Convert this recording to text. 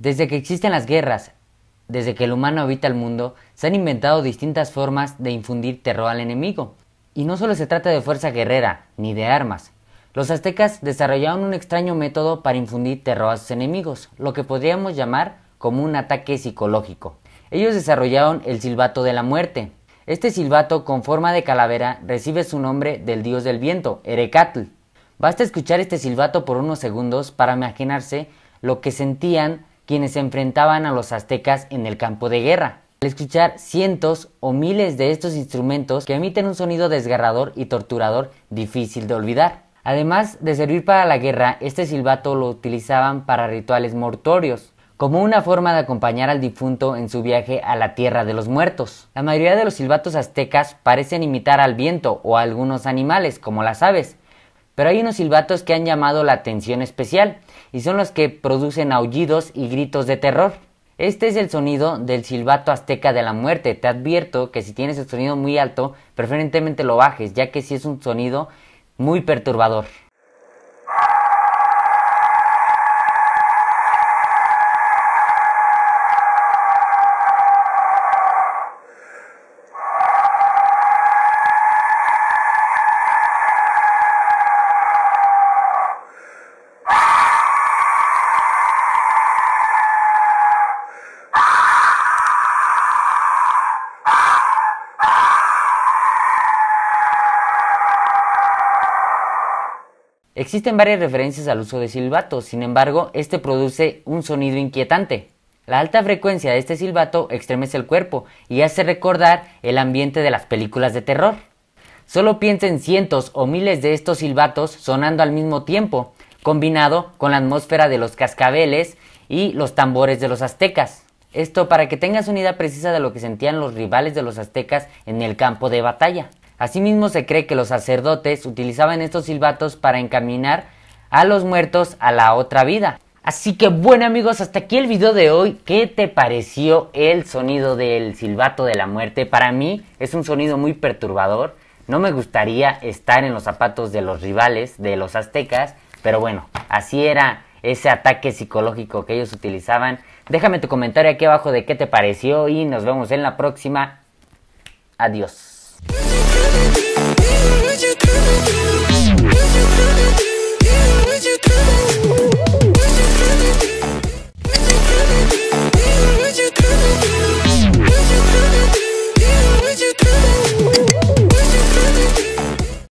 Desde que existen las guerras, desde que el humano habita el mundo, se han inventado distintas formas de infundir terror al enemigo. Y no solo se trata de fuerza guerrera, ni de armas. Los aztecas desarrollaron un extraño método para infundir terror a sus enemigos, lo que podríamos llamar como un ataque psicológico. Ellos desarrollaron el silbato de la muerte. Este silbato con forma de calavera recibe su nombre del dios del viento, Erecatl. Basta escuchar este silbato por unos segundos para imaginarse lo que sentían quienes se enfrentaban a los aztecas en el campo de guerra. Al escuchar cientos o miles de estos instrumentos que emiten un sonido desgarrador y torturador difícil de olvidar. Además de servir para la guerra, este silbato lo utilizaban para rituales mortuorios, como una forma de acompañar al difunto en su viaje a la tierra de los muertos. La mayoría de los silbatos aztecas parecen imitar al viento o a algunos animales, como las aves, pero hay unos silbatos que han llamado la atención especial y son los que producen aullidos y gritos de terror. Este es el sonido del silbato azteca de la muerte. Te advierto que si tienes el sonido muy alto, preferentemente lo bajes, ya que si es un sonido muy perturbador. Existen varias referencias al uso de silbato, sin embargo, este produce un sonido inquietante. La alta frecuencia de este silbato extremece el cuerpo y hace recordar el ambiente de las películas de terror. Solo piensen cientos o miles de estos silbatos sonando al mismo tiempo, combinado con la atmósfera de los cascabeles y los tambores de los aztecas. Esto para que tengas una idea precisa de lo que sentían los rivales de los aztecas en el campo de batalla. Asimismo se cree que los sacerdotes utilizaban estos silbatos para encaminar a los muertos a la otra vida. Así que bueno amigos, hasta aquí el video de hoy. ¿Qué te pareció el sonido del silbato de la muerte? Para mí es un sonido muy perturbador. No me gustaría estar en los zapatos de los rivales, de los aztecas, pero bueno, así era ese ataque psicológico que ellos utilizaban. Déjame tu comentario aquí abajo de qué te pareció y nos vemos en la próxima. Adiós.